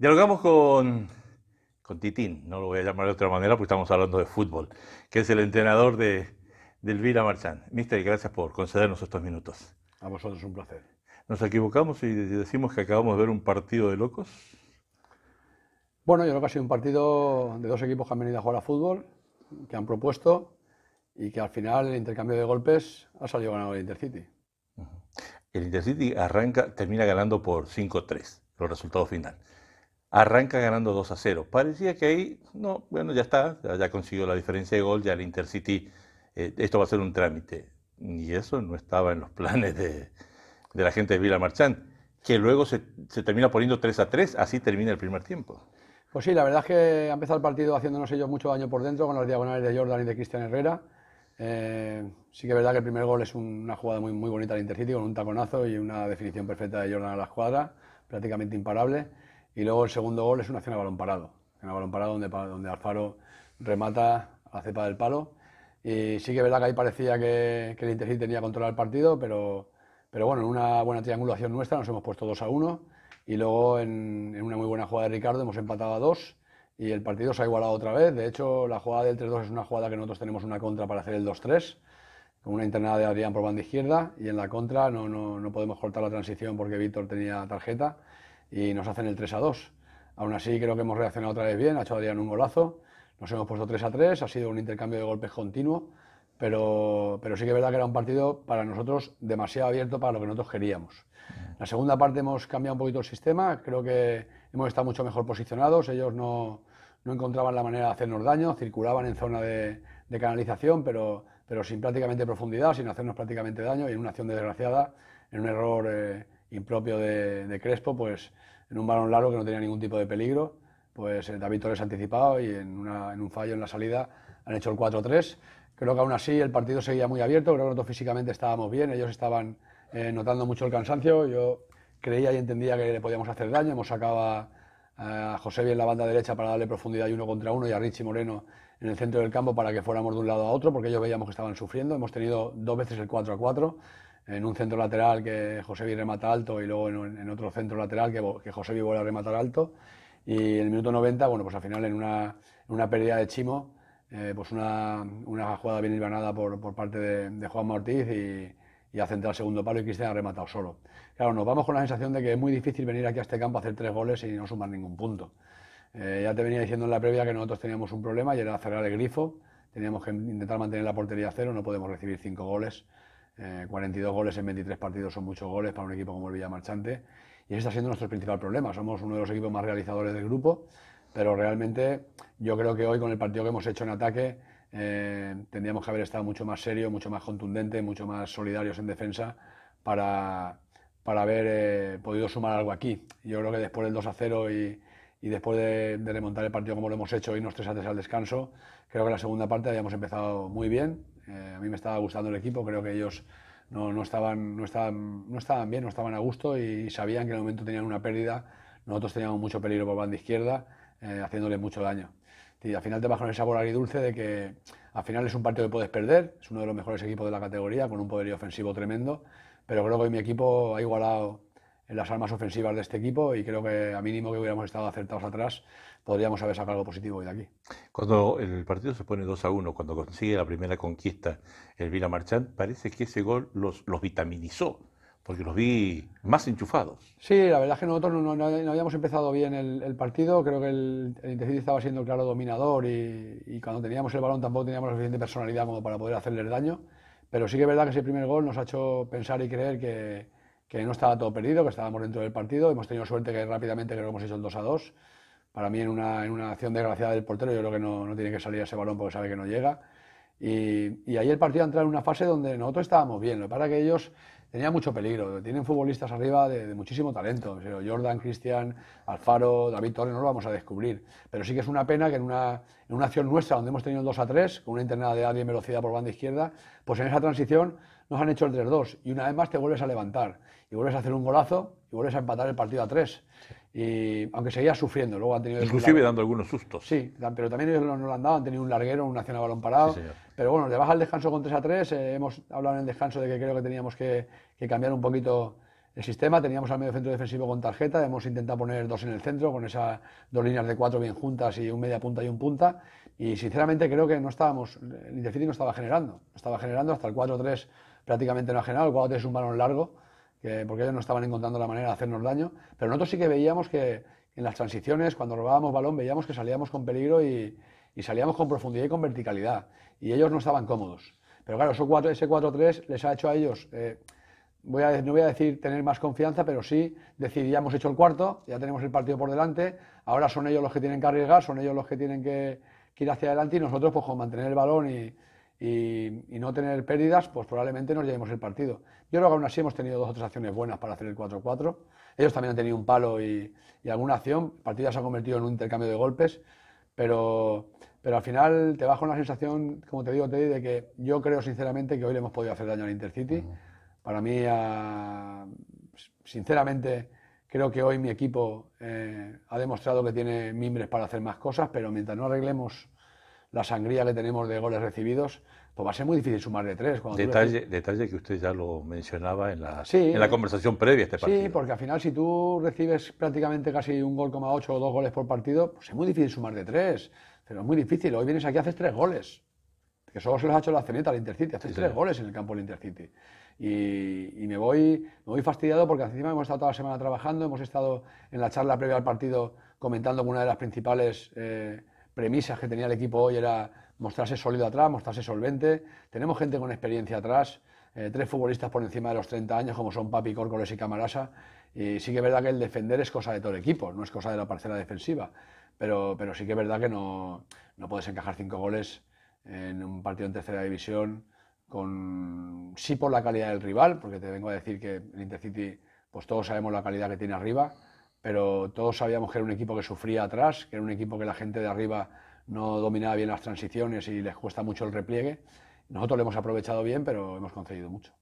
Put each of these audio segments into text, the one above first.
Dialogamos con, Titín, no lo voy a llamar de otra manera porque estamos hablando de fútbol, que es el entrenador de, de Elvira Marchán. Mister, gracias por concedernos estos minutos. A vosotros un placer. ¿Nos equivocamos y decimos que acabamos de ver un partido de locos? Bueno, yo creo que ha sido un partido de dos equipos que han venido a jugar a fútbol, que han propuesto y que al final el intercambio de golpes ha salido ganado el Intercity. El Intercity arranca, termina ganando por 5-3, el resultado final arranca ganando 2 a 0. Parecía que ahí, no, bueno, ya está, ya, consiguió la diferencia de gol, ya el Intercity, eh, esto va a ser un trámite. Y eso no estaba en los planes de, de la gente de Vila Marchand, que luego se, se, termina poniendo 3 a 3, así termina el primer tiempo. Pues sí, la verdad es que ha empezado el partido haciéndonos ellos mucho daño por dentro con las diagonales de Jordan y de Cristian Herrera. Eh, sí que es verdad que el primer gol es una jugada muy, muy bonita del Intercity con un taconazo y una definición perfecta de Jordan a la escuadra, prácticamente imparable. Y luego el segundo gol es una acción a balón parado. balón parado donde, donde Alfaro remata a cepa del palo. Y sí que es verdad que ahí parecía que, el Intercity tenía control del partido, pero, pero bueno, en una buena triangulación nuestra nos hemos puesto 2 a 1. Y luego en, una muy buena jugada de Ricardo hemos empatado a 2 y el partido se ha igualado otra vez. De hecho, la jugada del 3-2 es una jugada que nosotros tenemos una contra para hacer el 2-3, con una internada de Adrián por banda izquierda, y en la contra no, no, no podemos cortar la transición porque Víctor tenía tarjeta y nos hacen el 3 a 2. Aún así creo que hemos reaccionado otra vez bien, ha hecho Adrián un golazo, nos hemos puesto 3 a 3, ha sido un intercambio de golpes continuo, pero, pero sí que es verdad que era un partido para nosotros demasiado abierto para lo que nosotros queríamos. La segunda parte hemos cambiado un poquito el sistema, creo que hemos estado mucho mejor posicionados, ellos no, no encontraban la manera de hacernos daño, circulaban en zona de, canalización, pero, pero sin prácticamente profundidad, sin hacernos prácticamente daño y en una acción desgraciada, en un error... Eh, impropio de, Crespo, pues en un balón largo que no tenía ningún tipo de peligro, pues eh, David Torres anticipado y en, un fallo en la salida han hecho el 4-3. Creo que aún así el partido seguía muy abierto, creo que nosotros físicamente estábamos bien, ellos estaban eh, notando mucho el cansancio, yo creía y entendía que le podíamos hacer daño, hemos sacado a, José bien la banda derecha para darle profundidad y uno contra uno y a Richie Moreno en el centro del campo para que fuéramos de un lado a otro, porque ellos veíamos que estaban sufriendo, hemos tenido dos veces el 4 4 en un centro lateral que José Josebi remata alto y luego en, otro centro lateral que, que vi vuelve a rematar alto. Y en el minuto 90, bueno, pues al final en una, en una pérdida de Chimo, eh, pues una, una, jugada bien hilvanada por, por parte de, Juan Ortiz y, y ha el segundo palo y Cristian ha rematado solo. Claro, nos vamos con la sensación de que es muy difícil venir aquí a este campo a hacer tres goles y no sumar ningún punto. Eh, ya te venía diciendo en la previa que nosotros teníamos un problema y era cerrar el grifo, teníamos que intentar mantener la portería a cero, no podemos recibir cinco goles. 42 eh, goles en 23 partidos son muchos goles para un equipo como el Villamarchante y ese está siendo nuestro principal problema. Somos uno de los equipos más realizadores del grupo, pero realmente yo creo que hoy con el partido que hemos hecho en ataque eh, tendríamos que haber estado mucho más serio, mucho más contundente, mucho más solidarios en defensa para, haber eh, podido sumar algo aquí. Yo creo que después del 2 a 0 y, después de, remontar el partido como lo hemos hecho, y 3 a 3 al descanso, creo que la segunda parte habíamos empezado muy bien, eh, a mí me estaba gustando el equipo, creo que ellos no, estaban, no, no estaban bien, no estaban a gusto y sabían que en el momento tenían una pérdida. Nosotros teníamos mucho peligro por banda izquierda, eh, haciéndoles mucho daño. Y al final te vas con el sabor agridulce de que al final es un partido que puedes perder, es uno de los mejores equipos de la categoría, con un poderío ofensivo tremendo, pero creo que mi equipo ha igualado en las armas ofensivas de este equipo y creo que a mínimo que hubiéramos estado acertados atrás podríamos haber sacado algo positivo hoy de aquí. Cuando el partido se pone 2 a 1, cuando consigue la primera conquista el Vila Marchand, parece que ese gol los, los vitaminizó, porque los vi más enchufados. Sí, la verdad es que nosotros no, no, habíamos empezado bien el, partido, creo que el, el Intercity estaba siendo claro dominador y, cuando teníamos el balón tampoco teníamos la suficiente personalidad como para poder el daño, pero sí que es verdad que ese primer gol nos ha hecho pensar y creer que que no estaba todo perdido, que estábamos dentro del partido. Hemos tenido suerte que rápidamente creo que hemos hecho el 2 a 2. Para mí, en una, en una acción desgraciada del portero, yo creo que no, no tiene que salir ese balón porque sabe que no llega. Y, y ahí el partido ha entrado en una fase donde nosotros estábamos bien. Lo que pasa es que ellos tenían mucho peligro. Tienen futbolistas arriba de, muchísimo talento. Jordan, Cristian, Alfaro, David Torres, no lo vamos a descubrir. Pero sí que es una pena que en una, en una acción nuestra donde hemos tenido el 2 a 3, con una internada de alguien velocidad por banda izquierda, pues en esa transición nos han hecho el 3-2 y una vez más te vuelves a levantar y vuelves a hacer un golazo y vuelves a empatar el partido a tres. Y, aunque seguía sufriendo, luego tenido... Inclusive dando algunos sustos. Sí, pero también ellos no lo han dado, han tenido un larguero, un nacional balón parado. pero bueno, de baja al descanso con tres a 3, eh, hemos hablado en el descanso de que creo que teníamos que, cambiar un poquito el sistema, teníamos al medio centro defensivo con tarjeta, hemos intentado poner dos en el centro, con esas dos líneas de cuatro bien juntas y un media punta y un punta, y sinceramente creo que no estábamos, el indefensivo no estaba generando, estaba generando hasta el 4-3 prácticamente no ha generado, el 4-3 es un balón largo, porque ellos no estaban encontrando la manera de hacernos daño, pero nosotros sí que veíamos que en las transiciones, cuando robábamos balón, veíamos que salíamos con peligro y, salíamos con profundidad y con verticalidad, y ellos no estaban cómodos. Pero claro, eso 4, ese 4-3 les ha hecho a ellos, eh, voy a, no voy a decir tener más confianza, pero sí decir, ya hemos hecho el cuarto, ya tenemos el partido por delante, ahora son ellos los que tienen que arriesgar, son ellos los que tienen que, ir hacia adelante y nosotros pues con mantener el balón y y, no tener pérdidas, pues probablemente nos llevemos el partido. Yo creo que aún así hemos tenido dos o tres acciones buenas para hacer el 4-4. Ellos también han tenido un palo y, alguna acción. El se ha convertido en un intercambio de golpes, pero, al final te bajo una sensación, como te digo, Teddy, de que yo creo sinceramente que hoy le hemos podido hacer daño al Intercity. Para mí, ah, sinceramente, creo que hoy mi equipo eh, ha demostrado que tiene mimbres para hacer más cosas, pero mientras no arreglemos la sangría le tenemos de goles recibidos, pues va a ser muy difícil sumar de tres. detalle, que usted ya lo mencionaba en la, en la conversación previa este partido. Sí, porque al final si tú recibes prácticamente casi un gol, coma ocho o dos goles por partido, pues es muy difícil sumar de tres. Pero es muy difícil. Hoy vienes aquí y haces tres goles. Que solo se los ha hecho la Ceneta al Intercity. Haces tres goles en el campo del Intercity. Y, me, voy, me voy fastidiado porque encima hemos estado toda la semana trabajando, hemos estado en la charla previa al partido comentando con una de las principales... Eh, premisas que tenía el equipo hoy era mostrarse sólido atrás, mostrarse solvente. Tenemos gente con experiencia atrás, eh, tres futbolistas por encima de los 30 años, como son Papi, Córcoles y Camarasa. Y sí que es verdad que el defender es cosa de todo el equipo, no es cosa de la parcela defensiva. Pero, pero sí que es verdad que no, no puedes encajar cinco goles en un partido en tercera división, con, sí por la calidad del rival, porque te vengo a decir que el Intercity, pues todos sabemos la calidad que tiene arriba pero todos sabíamos que era un equipo que sufría atrás, que era un equipo que la gente de arriba no dominaba bien las transiciones y les cuesta mucho el repliegue. Nosotros lo hemos aprovechado bien, pero hemos concedido mucho.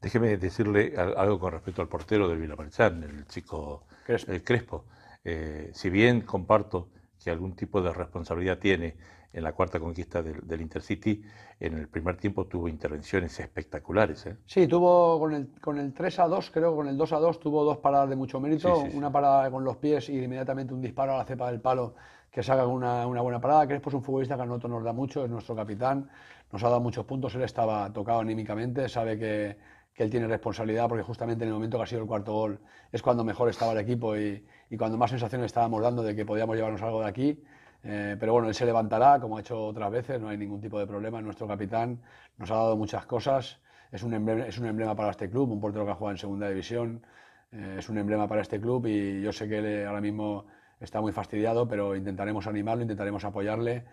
Déjeme decirle algo con respecto al portero del Villamarchán, el chico Crespo. Eh, Crespo. Eh, si bien comparto que algún tipo de responsabilidad tiene en la cuarta conquista del, Intercity, en el primer tiempo tuvo intervenciones espectaculares. ¿eh? Sí, tuvo con el, con 3 a 2, creo, con el 2 a 2 tuvo dos paradas de mucho mérito, una parada con los pies y inmediatamente un disparo a la cepa del palo que saca una, una buena parada. Crespo es pues un futbolista que a nosotros nos da mucho, es nuestro capitán, nos ha dado muchos puntos, él estaba tocado anímicamente, sabe que que él tiene responsabilidad porque justamente en el momento que ha sido el cuarto gol es cuando mejor estaba el equipo y, cuando más sensaciones estábamos dando de que podíamos llevarnos algo de aquí. Eh, pero bueno, él se levantará, como ha hecho otras veces, no hay ningún tipo de problema. Nuestro capitán nos ha dado muchas cosas. Es un emblema, es un emblema para este club, un portero que ha jugado en segunda división. Eh, es un emblema para este club y yo sé que él eh, ahora mismo está muy fastidiado, pero intentaremos animarlo, intentaremos apoyarle.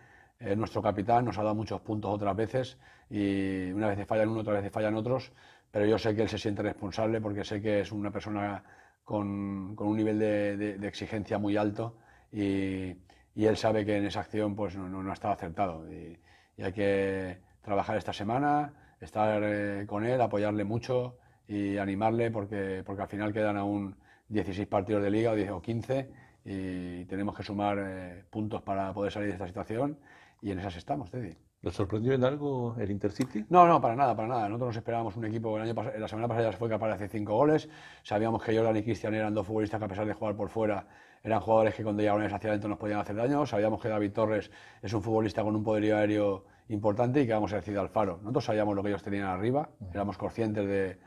nuestro capitán nos ha dado muchos puntos otras veces y una vez fallan fallan uno, otra vez fallan otros, pero yo sé que él se siente responsable porque sé que es una persona con, un nivel de, exigencia muy alto y, él sabe que en esa acción pues no, ha estado acertado y, hay que trabajar esta semana, estar eh, con él, apoyarle mucho y animarle porque, porque al final quedan aún 16 partidos de liga o, o 15 y tenemos que sumar eh, puntos para poder salir de esta situación y en esas estamos, Teddy. ¿Los sorprendió en algo el Intercity? No, no, para nada, para nada. Nosotros nos esperábamos un equipo, el la semana pasada ya fue capaz de hacer cinco goles. Sabíamos que Jordan y Cristian eran dos futbolistas que a pesar de jugar por fuera, eran jugadores que cuando llegaban hacia adentro nos podían hacer daño. Sabíamos que David Torres es un futbolista con un poderío aéreo importante y que vamos a decir al faro. Nosotros sabíamos lo que ellos tenían arriba, éramos conscientes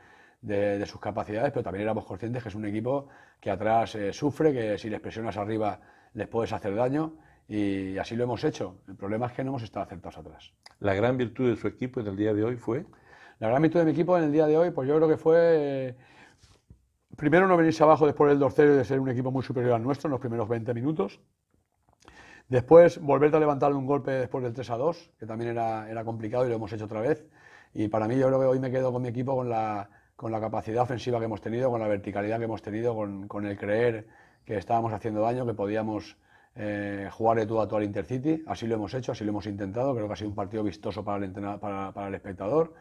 de, sus capacidades, pero también éramos conscientes que es un equipo que atrás eh, sufre, que si les presionas arriba les puedes hacer daño y así lo hemos hecho. El problema es que no hemos estado acertados atrás. ¿La gran virtud de su equipo en el día de hoy fue? La gran virtud de mi equipo en el día de hoy, pues yo creo que fue, primero no venirse abajo después del 2-0 de ser un equipo muy superior al nuestro en los primeros 20 minutos. Después, volverte a levantar un golpe después del 3-2, que también era, complicado y lo hemos hecho otra vez. Y para mí yo creo que hoy me quedo con mi equipo con la, con la capacidad ofensiva que hemos tenido, con la verticalidad que hemos tenido, con, con el creer que estábamos haciendo daño, que podíamos eh, jugar de todo a todo al Intercity. Así lo hemos hecho, así lo hemos intentado. Creo que ha sido un partido vistoso para el, espectador.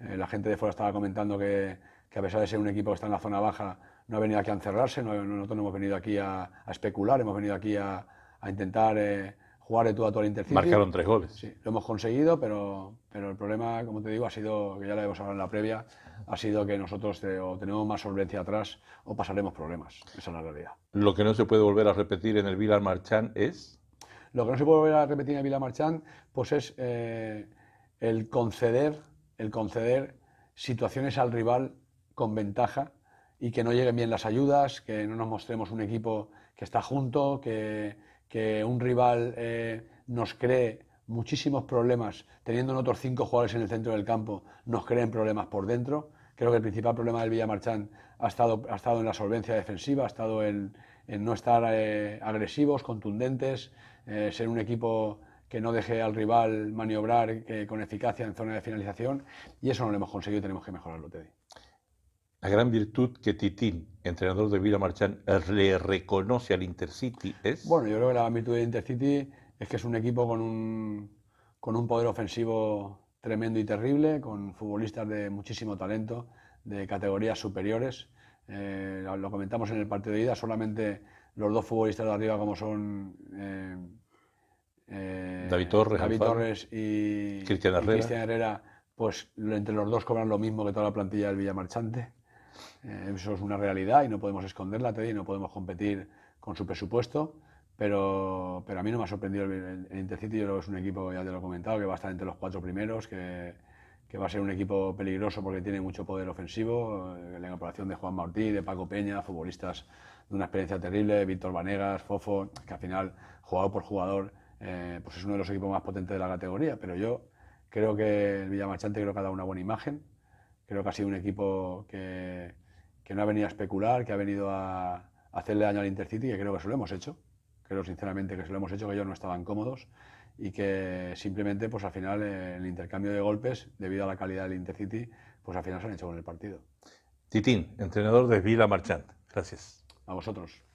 Eh, la gente de fuera estaba comentando que, a pesar de ser un equipo que está en la zona baja, no ha venido aquí a encerrarse. No, nosotros no hemos venido aquí a, especular, hemos venido aquí a, intentar. Eh, jugar de tú a tú al Marcaron tres goles. Sí, lo hemos conseguido, pero, pero el problema, como te digo, ha sido, que ya lo hemos hablado en la previa, ha sido que nosotros o tenemos más solvencia atrás o pasaremos problemas. Esa es la realidad. Lo que no se puede volver a repetir en el Vila Marchán es... Lo que no se puede volver a repetir en el Vila Marchán pues es eh, el, conceder, el conceder situaciones al rival con ventaja y que no lleguen bien las ayudas, que no nos mostremos un equipo que está junto, que, que un rival eh, nos cree muchísimos problemas, teniendo otros cinco jugadores en el centro del campo, nos creen problemas por dentro. Creo que el principal problema del Villamarchán ha estado, ha estado en la solvencia defensiva, ha estado en, no estar eh, agresivos, contundentes, eh, ser un equipo que no deje al rival maniobrar con eficacia en zona de finalización. Y eso no lo hemos conseguido y tenemos que mejorarlo, Teddy. La gran virtud que Titín, entrenador del Villa Marchán, le reconoce al Intercity es. Bueno, yo creo que la gran virtud del Intercity es que es un equipo con un, con un poder ofensivo tremendo y terrible, con futbolistas de muchísimo talento, de categorías superiores. Eh, lo comentamos en el partido de ida, solamente los dos futbolistas de arriba, como son. Eh, eh, David Torres, y, Cristian Herrera. Herrera, pues entre los dos cobran lo mismo que toda la plantilla del Villamarchante. Eh, eso es una realidad y no podemos esconderla, te y no podemos competir con su presupuesto. Pero, a mí no me ha sorprendido el, Intercity. Yo creo es un equipo, ya te lo he comentado, que va a estar entre los cuatro primeros, que, va a ser un equipo peligroso porque tiene mucho poder ofensivo. Eh, la incorporación de Juan Martí, de Paco Peña, futbolistas de una experiencia terrible, Víctor Vanegas, Fofo, que al final, jugador por jugador, eh, pues es uno de los equipos más potentes de la categoría. Pero yo creo que el Villamarchante creo que ha dado una buena imagen Creo que ha sido un equipo que, no ha venido a especular, que ha venido a, hacerle daño al Intercity, que creo que eso lo hemos hecho. Creo sinceramente que se lo hemos hecho, que ellos no estaban cómodos y que simplemente, pues al final, eh, el intercambio de golpes, debido a la calidad del Intercity, pues al final se han hecho con el partido. Titín, entrenador de Vila Marchand. Gracias. A vosotros.